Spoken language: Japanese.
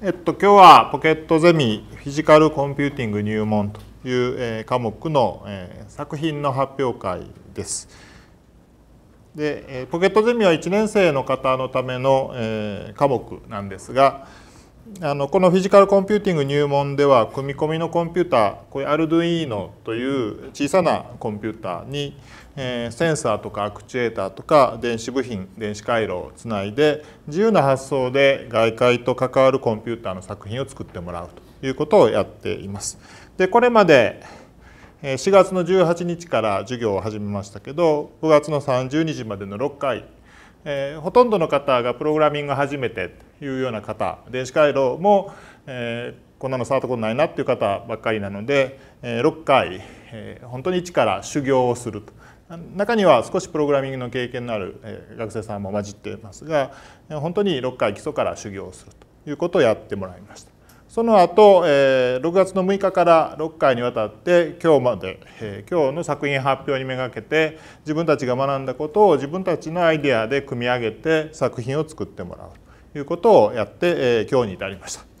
えっと、今日はポケットゼミフィジカルコンピューティング入門という、科目の、作品の発表会です。で、ポケットゼミは1年生の方のための、科目なんですが、あのこのフィジカルコンピューティング入門では組み込みのコンピューターこういうアルドゥイーノという小さなコンピューターに、えー、センサーとかアクチュエーターとか電子部品電子回路をつないで自由な発想で外界と関わるコンピューターの作品を作ってもらうということをやっています。でこれまで4月の18日から授業を始めましたけど5月の30日までの6回、えー、ほとんどの方がプログラミング初めていうような方電子回路も、えー、こんなの触ったことないなっていう方ばっかりなので、えー、6回、えー、本当に一から修行をすると中には少しプログラミングの経験のあるえ学生さんも混じっていますがえ本当に6回基礎から修行をするということをやってもらいました。その後、えー、6月の6日から6回にわたって今日まで、えー、今日の作品発表にめがけて自分たちが学んだことを自分たちのアイデアで組み上げて作品を作ってもらう。いうことをやって、えー、今日に至りました。